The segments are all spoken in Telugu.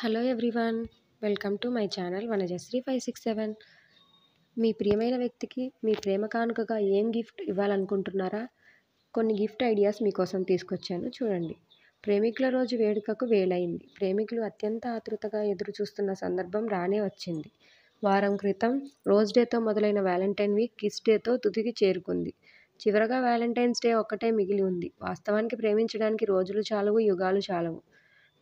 hello everyone welcome to my channel Vanajasri five six seven మీ ప్రియమైన వ్యక్తికి మీ ప్రేమ కానుకగా ఏం గిఫ్ట్ ఇవ్వాలనుకుంటున్నారా కొన్ని గిఫ్ట్ ఐడియాస్ మీకోసం తీసుకొచ్చాను చూడండి ప్రేమికుల రోజు వేడుకకు వేలైంది ప్రేమికులు అత్యంత ఆతృతగా ఎదురు చూస్తున్న సందర్భం రానే వచ్చింది వారం క్రితం రోజ్ డేతో మొదలైన వ్యాలంటైన్ వీక్ కిస్ డేతో తుదికి చేరుకుంది చివరగా వ్యాలంటైన్స్ డే ఒక్కటే మిగిలి ఉంది వాస్తవానికి ప్రేమించడానికి రోజులు చాలవు యుగాలు చాలవు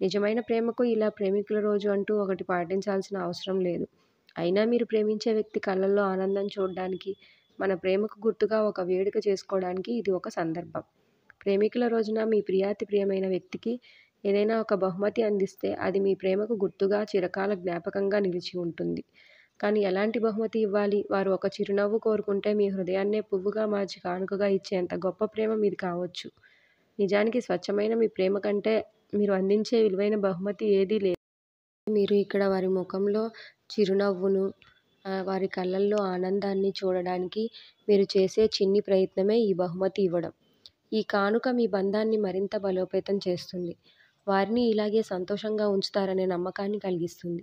నిజమైన ప్రేమకు ఇలా ప్రేమికుల రోజు అంటూ ఒకటి పాటించాల్సిన అవసరం లేదు అయినా మీరు ప్రేమించే వ్యక్తి కళ్ళల్లో ఆనందం చూడడానికి మన ప్రేమకు గుర్తుగా ఒక వేడుక చేసుకోవడానికి ఇది ఒక సందర్భం ప్రేమికుల రోజున మీ ప్రియాతి ప్రియమైన వ్యక్తికి ఏదైనా ఒక బహుమతి అందిస్తే అది మీ ప్రేమకు గుర్తుగా చిరకాల జ్ఞాపకంగా నిలిచి ఉంటుంది కానీ ఎలాంటి బహుమతి ఇవ్వాలి వారు ఒక చిరునవ్వు కోరుకుంటే మీ హృదయాన్నే పువ్వుగా మార్చి కానుకగా ఇచ్చేంత గొప్ప ప్రేమ మీది కావచ్చు నిజానికి స్వచ్ఛమైన మీ ప్రేమ కంటే మీరు అందించే విలువైన బహుమతి ఏదీ లేదు మీరు ఇక్కడ వారి ముఖంలో చిరునవ్వును వారి కళ్ళల్లో ఆనందాన్ని చూడడానికి మీరు చేసే చిన్ని ప్రయత్నమే ఈ బహుమతి ఇవ్వడం ఈ కానుక మీ బంధాన్ని మరింత బలోపేతం చేస్తుంది వారిని ఇలాగే సంతోషంగా ఉంచుతారనే నమ్మకాన్ని కలిగిస్తుంది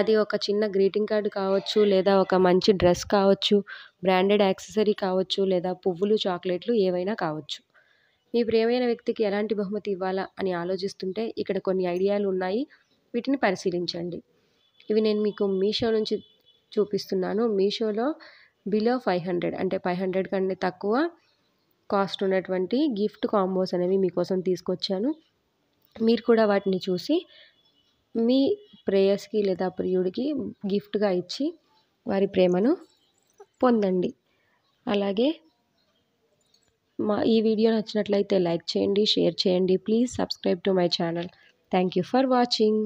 అది ఒక చిన్న గ్రీటింగ్ కార్డు కావచ్చు లేదా ఒక మంచి డ్రెస్ కావచ్చు బ్రాండెడ్ యాక్సెసరీ కావచ్చు లేదా పువ్వులు చాక్లెట్లు ఏవైనా కావచ్చు మీ ప్రేమైన వ్యక్తికి ఎలాంటి బహుమతి ఇవ్వాలా అని ఆలోచిస్తుంటే ఇక్కడ కొన్ని ఐడియాలు ఉన్నాయి వీటిని పరిశీలించండి ఇవి నేను మీకు మీషో నుంచి చూపిస్తున్నాను మీషోలో బిలో ఫైవ్ హండ్రెడ్ అంటే ఫైవ్ హండ్రెడ్ కంటే తక్కువ కాస్ట్ ఉన్నటువంటి గిఫ్ట్ కాంబోస్ అనేవి మీకోసం తీసుకొచ్చాను మీరు కూడా వాటిని చూసి మీ ప్రేయస్కి లేదా ప్రియుడికి గిఫ్ట్గా ఇచ్చి వారి ప్రేమను పొందండి అలాగే మా ఈ వీడియో నచ్చినట్లయితే లైక్ చేయండి షేర్ చేయండి please subscribe to my channel thank you for watching